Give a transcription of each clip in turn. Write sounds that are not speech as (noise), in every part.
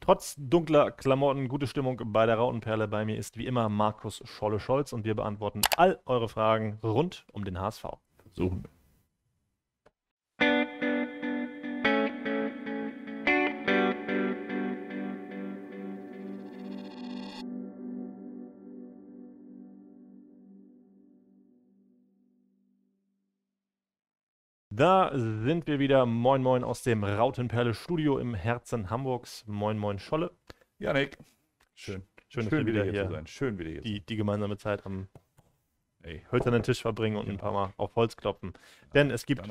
Trotz dunkler Klamotten, gute Stimmung bei der Rautenperle. Bei mir ist wie immer Markus Scholle-Scholz und wir beantworten all eure Fragen rund um den HSV. wir. sind wir wieder. Moin Moin aus dem Rautenperle Studio im Herzen Hamburgs. Moin Moin Scholle. Janik. Schön. Schön, Schön wieder, hier, hier, zu sein. Schön wieder hier. Die, die gemeinsame Zeit am hölzernen Tisch verbringen und ein genau. paar Mal auf Holz klopfen. Ja, Denn es gibt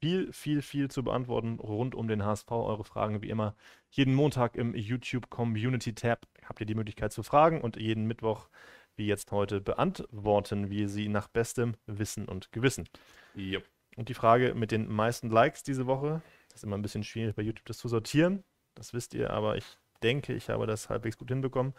viel, viel, viel zu beantworten rund um den HSV. Eure Fragen wie immer. Jeden Montag im YouTube Community Tab habt ihr die Möglichkeit zu fragen und jeden Mittwoch wie jetzt heute beantworten wir sie nach bestem Wissen und Gewissen. Yep. Und die Frage mit den meisten Likes diese Woche. Das ist immer ein bisschen schwierig bei YouTube, das zu sortieren. Das wisst ihr, aber ich denke, ich habe das halbwegs gut hinbekommen.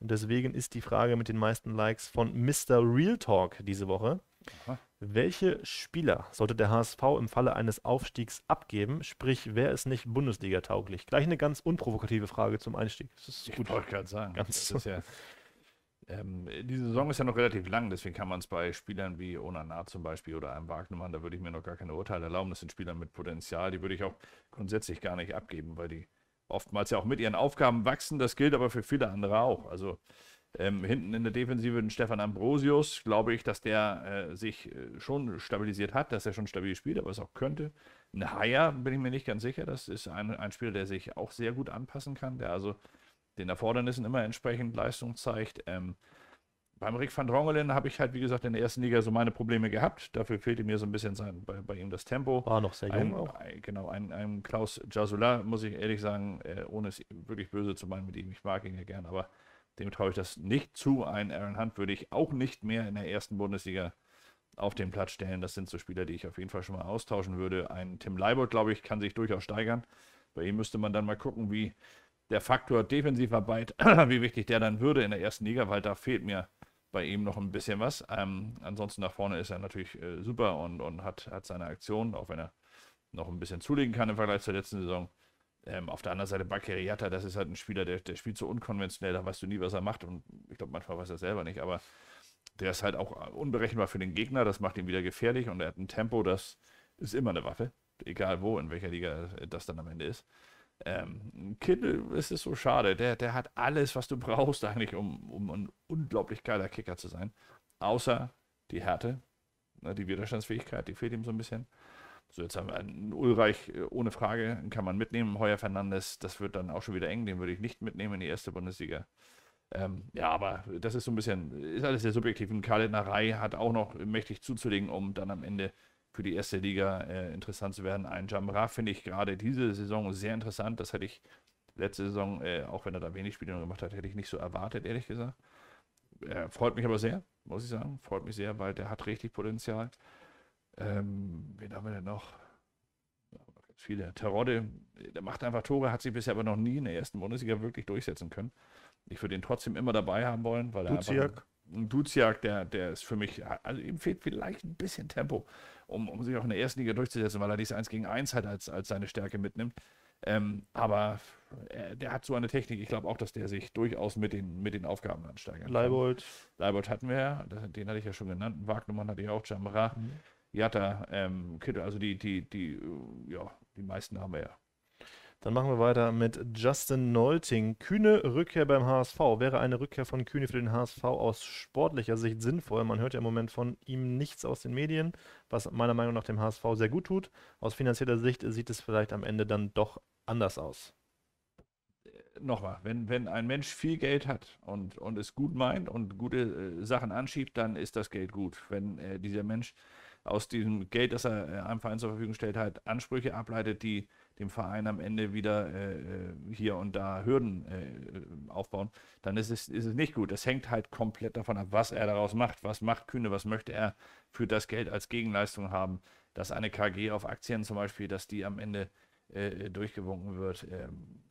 Und deswegen ist die Frage mit den meisten Likes von Mr. Real Talk diese Woche. Aha. Welche Spieler sollte der HSV im Falle eines Aufstiegs abgeben? Sprich, wer ist nicht Bundesliga-tauglich? Gleich eine ganz unprovokative Frage zum Einstieg. Das ist gut. Ich wollte gerade sagen. Ganz das ist ja ähm, die Saison ist ja noch relativ lang, deswegen kann man es bei Spielern wie Onana zum Beispiel oder einem Wagnermann, da würde ich mir noch gar keine Urteile erlauben. Das sind Spieler mit Potenzial, die würde ich auch grundsätzlich gar nicht abgeben, weil die oftmals ja auch mit ihren Aufgaben wachsen. Das gilt aber für viele andere auch. Also ähm, hinten in der Defensive den Stefan Ambrosius, glaube ich, dass der äh, sich äh, schon stabilisiert hat, dass er schon stabil spielt, aber es auch könnte. Ein Haier bin ich mir nicht ganz sicher. Das ist ein, ein Spieler, der sich auch sehr gut anpassen kann, der also den Erfordernissen immer entsprechend Leistung zeigt. Ähm, beim Rick van Drongelen habe ich halt, wie gesagt, in der ersten Liga so meine Probleme gehabt. Dafür fehlte mir so ein bisschen sein, bei, bei ihm das Tempo. War noch sehr jung ein, auch. Ein, genau, ein, ein Klaus Jasula, muss ich ehrlich sagen, äh, ohne es wirklich böse zu meinen mit ihm. Ich mag ihn ja gern, aber dem traue ich das nicht zu. Ein Aaron Hunt würde ich auch nicht mehr in der ersten Bundesliga auf den Platz stellen. Das sind so Spieler, die ich auf jeden Fall schon mal austauschen würde. Ein Tim Leibold, glaube ich, kann sich durchaus steigern. Bei ihm müsste man dann mal gucken, wie der Faktor Defensivarbeit, (clears throat) wie wichtig der dann würde in der ersten Liga, weil da fehlt mir bei ihm noch ein bisschen was. Ähm, ansonsten nach vorne ist er natürlich äh, super und, und hat, hat seine Aktionen, auch wenn er noch ein bisschen zulegen kann im Vergleich zur letzten Saison. Ähm, auf der anderen Seite Bakeriata, das ist halt ein Spieler, der, der spielt so unkonventionell, da weißt du nie, was er macht und ich glaube, manchmal weiß er selber nicht, aber der ist halt auch äh, unberechenbar für den Gegner, das macht ihn wieder gefährlich und er hat ein Tempo, das ist immer eine Waffe, egal wo, in welcher Liga äh, das dann am Ende ist. Ähm, Kittel es so schade. Der, der hat alles, was du brauchst, eigentlich, um, um ein unglaublich geiler Kicker zu sein. Außer die Härte, ne, die Widerstandsfähigkeit, die fehlt ihm so ein bisschen. So, jetzt haben wir einen Ulreich äh, ohne Frage, kann man mitnehmen. Heuer Fernandes, das wird dann auch schon wieder eng, den würde ich nicht mitnehmen in die erste Bundesliga. Ähm, ja, aber das ist so ein bisschen, ist alles sehr subjektiv. Und Karl Narei hat auch noch mächtig zuzulegen, um dann am Ende für die erste Liga äh, interessant zu werden. Ein Jamra finde ich gerade diese Saison sehr interessant. Das hätte ich letzte Saison, äh, auch wenn er da wenig Spiele gemacht hat, hätte ich nicht so erwartet, ehrlich gesagt. Äh, freut mich aber sehr, muss ich sagen. Freut mich sehr, weil der hat richtig Potenzial. Ähm, wen haben wir denn noch? Viele. Terodde, der macht einfach Tore, hat sich bisher aber noch nie in der ersten Bundesliga wirklich durchsetzen können. Ich würde ihn trotzdem immer dabei haben wollen, weil er einfach Duziak, der, der ist für mich, also ihm fehlt vielleicht ein bisschen Tempo, um, um sich auch in der ersten Liga durchzusetzen, weil er dies 1 gegen 1 hat als, als seine Stärke mitnimmt. Ähm, aber äh, der hat so eine Technik. Ich glaube auch, dass der sich durchaus mit den, mit den Aufgaben ansteigert. Leibold. Leibold hatten wir ja, den hatte ich ja schon genannt. Wagnumann hatte ich auch, Jamra, mhm. Jatta, ähm, Kittel. Also die, die, die, ja, die meisten haben wir ja dann machen wir weiter mit Justin Nolting. Kühne Rückkehr beim HSV. Wäre eine Rückkehr von Kühne für den HSV aus sportlicher Sicht sinnvoll? Man hört ja im Moment von ihm nichts aus den Medien, was meiner Meinung nach dem HSV sehr gut tut. Aus finanzieller Sicht sieht es vielleicht am Ende dann doch anders aus nochmal, wenn, wenn ein Mensch viel Geld hat und, und es gut meint und gute äh, Sachen anschiebt, dann ist das Geld gut. Wenn äh, dieser Mensch aus diesem Geld, das er äh, einem Verein zur Verfügung stellt, halt Ansprüche ableitet, die dem Verein am Ende wieder äh, äh hier und da Hürden äh, äh, aufbauen, dann ist es, ist es nicht gut. Das hängt halt komplett davon ab, was er daraus macht. Was macht Kühne? Was möchte er für das Geld als Gegenleistung haben? Dass eine KG auf Aktien zum Beispiel, dass die am Ende äh, äh durchgewunken wird. Ähm,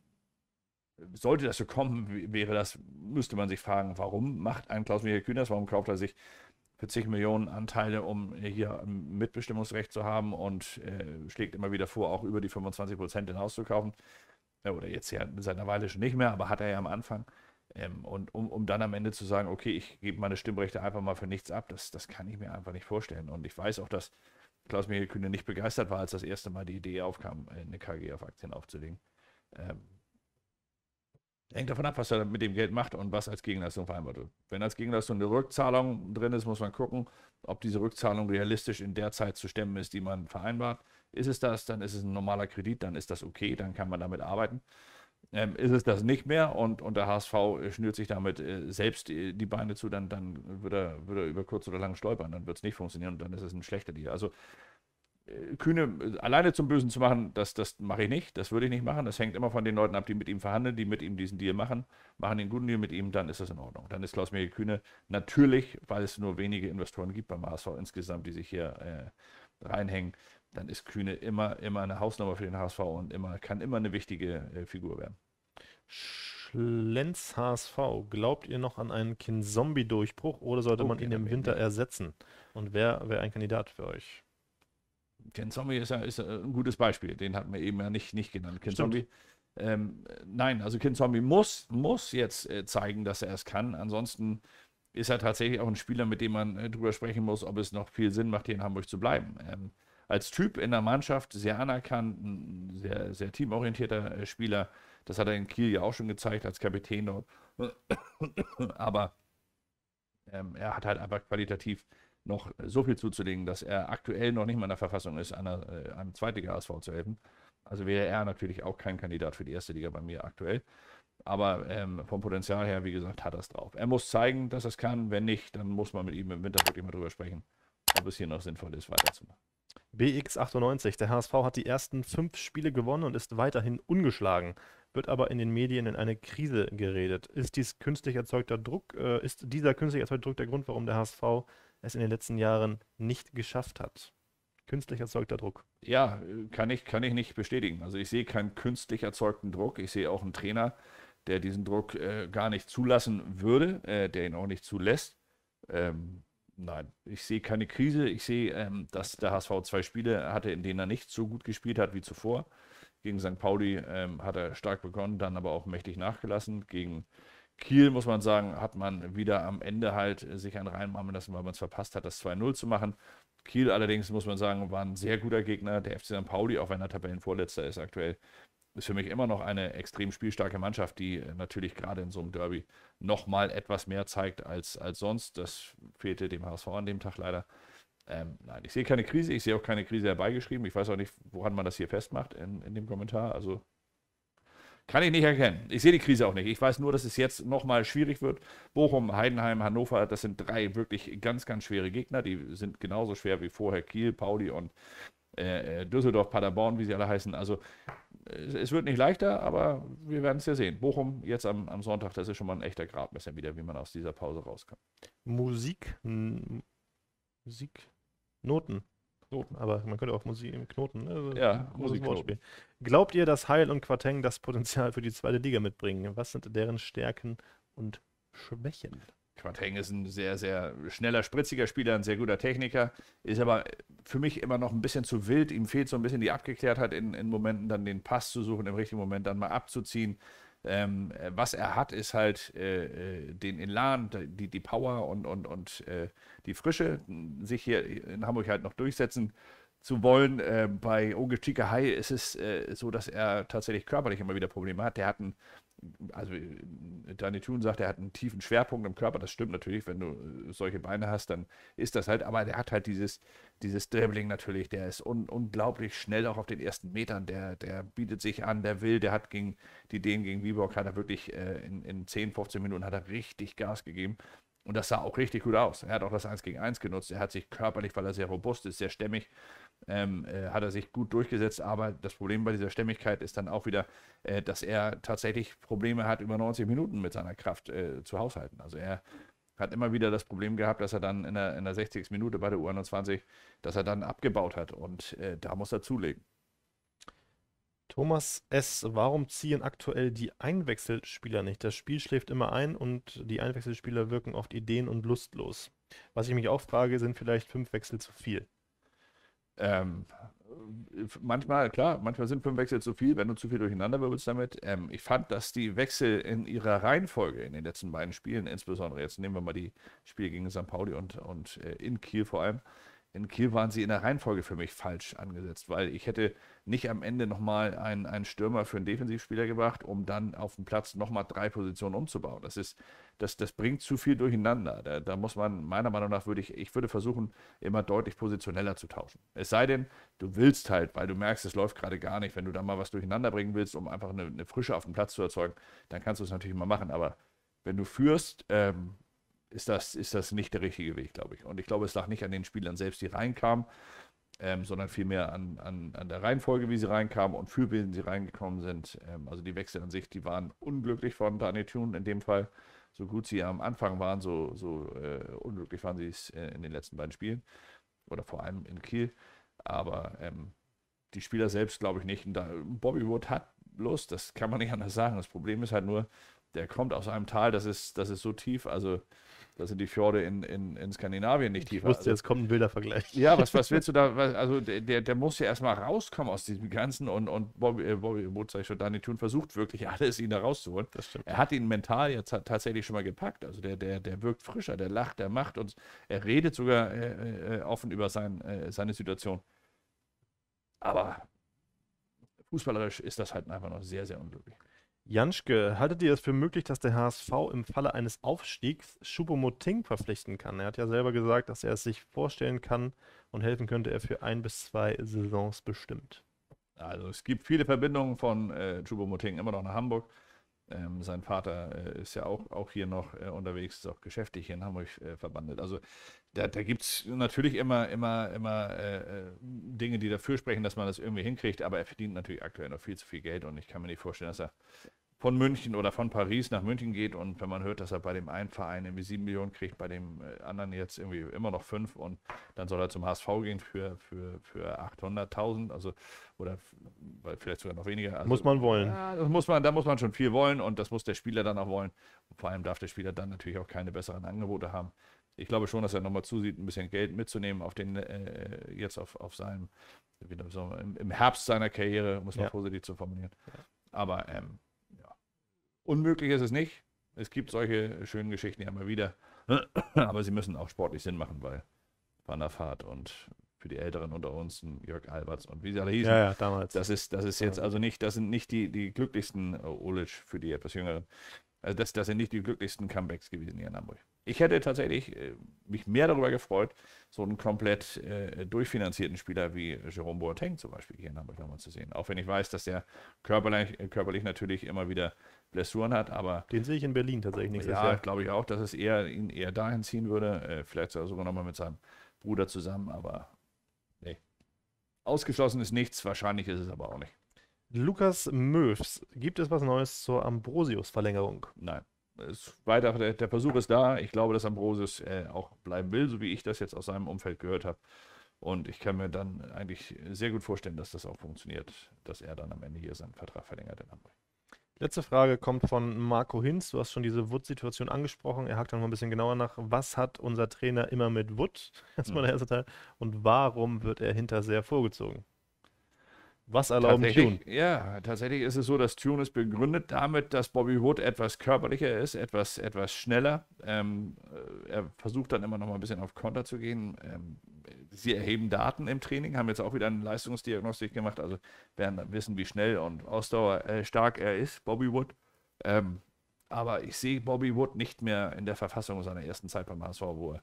sollte das so kommen, wäre das, müsste man sich fragen, warum macht ein Klaus-Michael Kühn das? Warum kauft er sich 40 Millionen Anteile, um hier Mitbestimmungsrecht zu haben und äh, schlägt immer wieder vor, auch über die 25 Prozent hinaus zu kaufen. Oder jetzt ja seit einer Weile schon nicht mehr, aber hat er ja am Anfang. Ähm, und um, um dann am Ende zu sagen, okay, ich gebe meine Stimmrechte einfach mal für nichts ab, das, das kann ich mir einfach nicht vorstellen. Und ich weiß auch, dass Klaus-Michael Kühne nicht begeistert war, als das erste Mal die Idee aufkam, äh, eine KG auf Aktien aufzulegen. Ähm, Hängt davon ab, was er mit dem Geld macht und was als Gegenleistung vereinbart wird. Wenn als Gegenleistung eine Rückzahlung drin ist, muss man gucken, ob diese Rückzahlung realistisch in der Zeit zu stemmen ist, die man vereinbart. Ist es das, dann ist es ein normaler Kredit, dann ist das okay, dann kann man damit arbeiten. Ähm, ist es das nicht mehr und, und der HSV schnürt sich damit äh, selbst äh, die, Beine zu, dann, dann wird, er, wird er über kurz oder lang stolpern, dann wird es nicht funktionieren und dann ist es ein schlechter Deal. Also Kühne äh, alleine zum Bösen zu machen, das, das mache ich nicht, das würde ich nicht machen. Das hängt immer von den Leuten ab, die mit ihm verhandeln, die mit ihm diesen Deal machen. Machen den guten Deal mit ihm, dann ist das in Ordnung. Dann ist Klaus Michael Kühne natürlich, weil es nur wenige Investoren gibt beim HSV insgesamt, die sich hier äh, reinhängen, dann ist Kühne immer, immer eine Hausnummer für den HSV und immer, kann immer eine wichtige äh, Figur werden. Schlenz HSV, glaubt ihr noch an einen Kinzombie-Durchbruch oder sollte oh, man ihn im Winter ersetzen? Und wer wäre ein Kandidat für euch? Ken Zombie ist ja, ist äh, ein gutes Beispiel, den hatten wir eben ja nicht, nicht genannt. Ken Zombie. Ähm, nein, also Ken Zombie muss, muss jetzt äh, zeigen, dass er es kann. Ansonsten ist er tatsächlich auch ein Spieler, mit dem man äh, drüber sprechen muss, ob es noch viel Sinn macht, hier in Hamburg zu bleiben. Ähm, als Typ in der Mannschaft sehr anerkannt, ein sehr, sehr teamorientierter Spieler. Das hat er in Kiel ja auch schon gezeigt als Kapitän dort. (coughs) Aber ähm, er hat halt einfach qualitativ noch so viel zuzulegen, dass er aktuell noch nicht mal in der Verfassung ist, einer, äh, einem zweiten asv zu helfen. Also wäre er natürlich auch kein Kandidat für die erste Liga bei mir aktuell. Aber ähm, vom Potenzial her, wie gesagt, hat er es drauf. Er muss zeigen, dass er es kann. Wenn nicht, dann muss man mit ihm im Winter wirklich mal drüber sprechen, ob es hier noch sinnvoll ist, weiterzumachen. BX98. Der HSV hat die ersten fünf Spiele gewonnen und ist weiterhin ungeschlagen. Wird aber in den Medien in eine Krise geredet. Ist dies künstlich erzeugter Druck? Äh, ist dieser künstlich erzeugte Druck der Grund, warum der HSV es in den letzten Jahren nicht geschafft hat. Künstlich erzeugter Druck. Ja, kann ich, kann ich nicht bestätigen. Also ich sehe keinen künstlich erzeugten Druck. Ich sehe auch einen Trainer, der diesen Druck äh, gar nicht zulassen würde, äh, der ihn auch nicht zulässt. Ähm, nein, ich sehe keine Krise. Ich sehe, ähm, dass der HSV zwei Spiele hatte, in denen er nicht so gut gespielt hat wie zuvor. Gegen St. Pauli ähm, hat er stark begonnen, dann aber auch mächtig nachgelassen. Gegen Kiel, muss man sagen, hat man wieder am Ende halt äh, sich einen reinmachen lassen, weil man es verpasst hat, das 2-0 zu machen. Kiel allerdings, muss man sagen, war ein sehr guter Gegner. Der FC St. Pauli, auch wenn er Tabellenvorletzter ist aktuell, ist für mich immer noch eine extrem spielstarke Mannschaft, die äh, natürlich gerade in so einem Derby nochmal etwas mehr zeigt als, als sonst. Das fehlte dem HSV an dem Tag leider. Ähm, nein, ich sehe keine Krise, ich sehe auch keine Krise herbeigeschrieben. Ich weiß auch nicht, woran man das hier festmacht in, in dem Kommentar. Also kann ich nicht erkennen. Ich sehe die Krise auch nicht. Ich weiß nur, dass es jetzt nochmal schwierig wird. Bochum, Heidenheim, Hannover, das sind drei wirklich ganz, ganz schwere Gegner. Die sind genauso schwer wie vorher Kiel, Pauli und äh, äh Düsseldorf, Paderborn, wie sie alle heißen. Also es wird nicht leichter, aber wir werden es ja sehen. Bochum jetzt am, am, Sonntag, das ist schon mal ein echter Gradmesser wieder, wie man aus dieser Pause rauskommt. Musik, Musik, Noten. Knoten, aber man könnte auch Musik im äh, Knoten, ne? Also, ja, Musikknoten. Glaubt ihr, dass Heil und Quateng das Potenzial für die zweite Liga mitbringen? Was sind deren Stärken und Schwächen? Quateng ist ein sehr, sehr schneller, spritziger Spieler, ein sehr guter Techniker, ist aber äh, für mich immer noch ein bisschen zu wild. Ihm fehlt so ein bisschen die Abgeklärtheit in, in Momenten, dann den Pass zu suchen, im richtigen Moment dann mal abzuziehen. Ähm, äh, was er hat, ist halt äh, äh den Elan, die, die Power und, und, und äh, die Frische, sich hier in Hamburg halt noch durchsetzen zu wollen. Äh, bei Oge Hai ist es äh, so, dass er tatsächlich körperlich immer wieder Probleme hat. Der hat einen also äh, Danny Thune sagt, er hat einen tiefen Schwerpunkt im Körper. Das stimmt natürlich, wenn du äh, solche Beine hast, dann ist das halt. Aber der hat halt dieses, dieses Dribbling natürlich. Der ist un unglaublich schnell auch auf den ersten Metern. Der, der bietet sich an, der will. Der hat gegen die Ideen gegen Viborg, hat er wirklich äh, in, in 10, 15 Minuten hat er richtig Gas gegeben. Und das sah auch richtig gut aus. Er hat auch das 1 gegen 1 genutzt. Er hat sich körperlich, weil er sehr robust ist, sehr stämmig, ähm, äh, hat er sich gut durchgesetzt. Aber das Problem bei dieser Stämmigkeit ist dann auch wieder, äh, dass er tatsächlich Probleme hat, über 90 Minuten mit seiner Kraft äh, zu haushalten. Also er hat immer wieder das Problem gehabt, dass er dann in der, in der 60. Minute bei der U21, dass er dann abgebaut hat. Und äh, da muss er zulegen. Thomas S., warum ziehen aktuell die Einwechselspieler nicht? Das Spiel schläft immer ein und die Einwechselspieler wirken oft ideen- und lustlos. Was ich mich auch frage, sind vielleicht fünf Wechsel zu viel? Ähm, manchmal, klar, manchmal sind fünf Wechsel zu viel, wenn du zu viel durcheinander wirbelst damit. Ähm, ich fand, dass die Wechsel in ihrer Reihenfolge in den letzten beiden Spielen, insbesondere jetzt nehmen wir mal die Spiele gegen St. Pauli und, und äh, in Kiel vor allem, in Kiel waren sie in der Reihenfolge für mich falsch angesetzt, weil ich hätte nicht am Ende nochmal einen, einen Stürmer für einen Defensivspieler gebracht, um dann auf dem Platz nochmal drei Positionen umzubauen. Das ist, das, das bringt zu viel durcheinander. Da, da, muss man, meiner Meinung nach, würde ich, ich würde versuchen, immer deutlich positioneller zu tauschen. Es sei denn, du willst halt, weil du merkst, es läuft gerade gar nicht, wenn du da mal was durcheinander bringen willst, um einfach eine, eine Frische auf dem Platz zu erzeugen, dann kannst du es natürlich mal machen. Aber wenn du führst, ähm, ist das, ist das nicht der richtige Weg, glaube ich. Und ich glaube, es lag nicht an den Spielern selbst, die reinkamen, ähm, sondern vielmehr an, an, an der Reihenfolge, wie sie reinkamen und für wen sie reingekommen sind. Ähm, also die Wechsel an sich, die waren unglücklich von Daniel Thune in dem Fall. So gut sie am Anfang waren, so, so äh, unglücklich waren sie es äh, in den letzten beiden Spielen. Oder vor allem in Kiel. Aber ähm, die Spieler selbst glaube ich nicht. Bobby Wood hat Lust, das kann man nicht anders sagen. Das Problem ist halt nur, der kommt aus einem Tal, das ist, das ist so tief. Also da sind die Fjorde in, in, in Skandinavien nicht tiefer. Ich wusste, also, jetzt kommt ein Bildervergleich. Ja, was, was willst du da? (laughs) Was, also der, der muss ja erstmal rauskommen aus diesem Ganzen und, und Bobby, äh, Bobby Wood, sag ich schon, Danny Thune versucht wirklich alles, ihn da rauszuholen. Er hat ihn mental jetzt tatsächlich schon mal gepackt. Also der, der, der wirkt frischer, der lacht, der macht uns, er redet sogar äh, äh, äh, offen über sein, äh, seine Situation. Aber fußballerisch ist das halt einfach noch sehr, sehr unglücklich. Janschke, haltet ihr es für möglich, dass der HSV im Falle eines Aufstiegs Schubomoting verpflichten kann? Er hat ja selber gesagt, dass er es sich vorstellen kann und helfen könnte er für ein bis zwei Saisons bestimmt. Also es gibt viele Verbindungen von äh, Schubomoting immer noch nach Hamburg. Ähm, sein Vater äh, ist ja auch, auch hier noch äh, unterwegs, ist auch geschäftlich hier in Hamburg äh, verbandelt. Also da, da gibt es natürlich immer, immer, immer äh, äh, Dinge, die dafür sprechen, dass man das irgendwie hinkriegt, aber er verdient natürlich aktuell noch viel zu viel Geld und ich kann mir nicht vorstellen, dass er von München oder von Paris nach München geht und wenn man hört, dass er bei dem einen Verein irgendwie 7 Millionen kriegt, bei dem äh, anderen jetzt irgendwie immer noch 5 und dann soll er zum HSV gehen für, für, für 800.000, also oder vielleicht sogar noch weniger. Also, muss man wollen. Ja, das muss man, da muss man schon viel wollen und das muss der Spieler dann auch wollen. Und vor allem darf der Spieler dann natürlich auch keine besseren Angebote haben ich glaube schon, dass er nochmal zusieht, ein bisschen Geld mitzunehmen auf den äh, jetzt auf, auf seinem wieder so im, Herbst seiner Karriere, muss man ja. positiv zu formulieren. Ja. Aber ähm, Unmöglich ist es nicht. Es gibt solche schönen Geschichten ja immer wieder. (clears throat) Aber sie müssen auch sportlich Sinn machen, weil Van der Fahrt und für die Älteren unter uns, Jörg Alberts und wie sie alle hießen. Ja, ja, damals. Das ist, das ist jetzt also nicht, das sind nicht die, die glücklichsten äh, Olic für die etwas jüngeren. Also das, das sind nicht die glücklichsten Comebacks gewesen hier in Hamburg. Ich hätte tatsächlich äh, mich mehr darüber gefreut, so einen komplett äh, durchfinanzierten Spieler wie Jerome Boateng zum Beispiel hier in Hamburg nochmal zu sehen. Auch wenn ich weiß, dass der körperlich, äh, körperlich natürlich immer wieder Blessuren hat, aber. Den sehe ich in Berlin tatsächlich nächstes ja, Jahr. Ja, glaube ich auch, dass es eher, ihn eher dahin ziehen würde. Äh, vielleicht sogar nochmal mit seinem Bruder zusammen, aber nee. Ausgeschlossen ist nichts, wahrscheinlich ist es aber auch nicht. Lukas Möws, gibt es was Neues zur Ambrosius-Verlängerung? Nein. Ist weiter, der, der, Versuch ist da. Ich glaube, dass Ambrosius äh, auch bleiben will, so wie ich das jetzt aus seinem Umfeld gehört habe. Und ich kann mir dann eigentlich sehr gut vorstellen, dass das auch funktioniert, dass er dann am Ende hier seinen Vertrag verlängert in Hamburg. Letzte Frage kommt von Marco Hinz. Du hast schon diese Wood-Situation angesprochen. Er hakt dann mal ein bisschen genauer nach. Was hat unser Trainer immer mit Wood? Erstmal der erste Teil. Und warum wird er hinter sehr vorgezogen? Was erlauben Tune? Ja, tatsächlich ist es so, dass Tune ist begründet damit, dass Bobby Wood etwas körperlicher ist, etwas, etwas schneller. Ähm, äh, er versucht dann immer noch mal ein bisschen auf Konter zu gehen. Ähm, sie erheben Daten im Training, haben jetzt auch wieder eine Leistungsdiagnostik gemacht, also werden wissen, wie schnell und ausdauerstark äh, er ist, Bobby Wood. Ähm, aber ich sehe Bobby Wood nicht mehr in der Verfassung seiner ersten Zeit beim HSV, wo er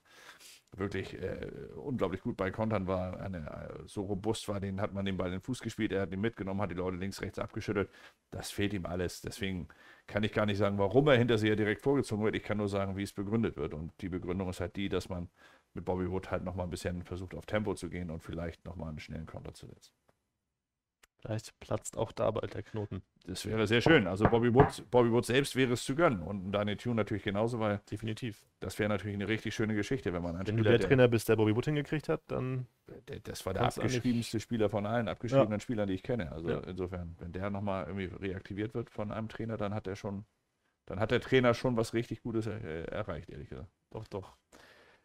wirklich äh, unglaublich gut bei Kontern war, eine, äh, so robust war, den hat man den bei den Fuß gespielt, er hat ihn mitgenommen, hat die Leute links, rechts abgeschüttelt. Das fehlt ihm alles. Deswegen kann ich gar nicht sagen, warum er hinter sich ja direkt vorgezogen wird. Ich kann nur sagen, wie es begründet wird. Und die Begründung ist halt die, dass man mit Bobby Wood halt nochmal ein bisschen versucht, auf Tempo zu gehen und vielleicht nochmal einen schnellen Konter zu setzen. Vielleicht platzt auch da bald der Knoten. Das wäre sehr schön. Also Bobby Wood, Bobby Wood selbst wäre es zu gönnen. Und Danny Tune natürlich genauso, weil. Definitiv. Das wäre natürlich eine richtig schöne Geschichte, wenn man einen Wenn Spieler, du der Trainer bist, der Bobby Wood hingekriegt hat, dann. Das war der abgeschriebenste Spieler von allen abgeschriebenen ja. Spielern, die ich kenne. Also ja. insofern, wenn der nochmal irgendwie reaktiviert wird von einem Trainer, dann hat er schon, dann hat der Trainer schon was richtig Gutes äh, erreicht, ehrlich gesagt. Doch, doch.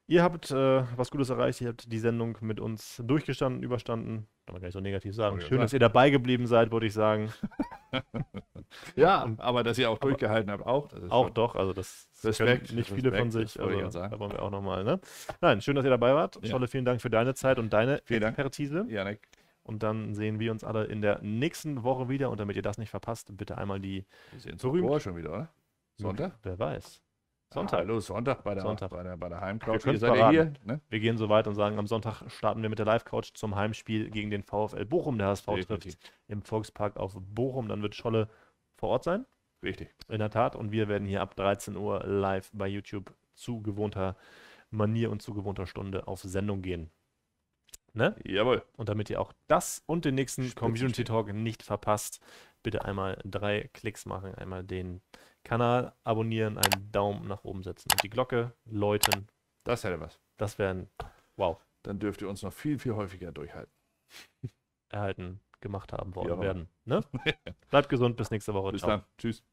Ihr habt äh, was Gutes erreicht, ihr habt die Sendung mit uns durchgestanden, überstanden. Kann man gar nicht so negativ sagen. Schön, dass ihr dabei geblieben seid, würde ich sagen. (laughs) ja, aber dass ihr auch aber durchgehalten habt, auch. auch doch, also das Respekt, nicht viele Respekt, von sich. Also, da wollen wir auch nochmal. Ne? Nein, schön, dass ihr dabei wart. Ja. Scholle, vielen Dank für deine Zeit und deine vielen Expertise. Dank, Janik. Und dann sehen wir uns alle in der nächsten Woche wieder. Und damit ihr das nicht verpasst, bitte einmal die. Wir sehen uns schon wieder, oder? Sonntag? Wer weiß. Sonntag. Ah, hallo, Sonntag bei der, Sonntag. Bei der, bei der Heimcouch. Wir, ihr hier, ne? wir gehen so weit und sagen, am Sonntag starten wir mit der Live-Couch zum Heimspiel gegen den VfL Bochum. Der HSV Definitiv. trifft im Volkspark auf Bochum. Dann wird Scholle vor Ort sein. Richtig. In der Tat. Und wir werden hier ab 13 Uhr live bei YouTube zu gewohnter Manier und zu gewohnter Stunde auf Sendung gehen. Ne? Jawohl. Und damit ihr auch das und den nächsten Community Talk nicht verpasst, bitte einmal drei Klicks machen. Einmal den Kanal abonnieren, einen Daumen nach oben setzen und die Glocke läuten. Das hätte was. Das wäre ein wow. Dann dürft ihr uns noch viel, viel häufiger durchhalten. Erhalten, gemacht haben wollen werden. Ne? (laughs) Bleibt gesund, bis nächste Woche. Bis Ciao. dann. Tschüss.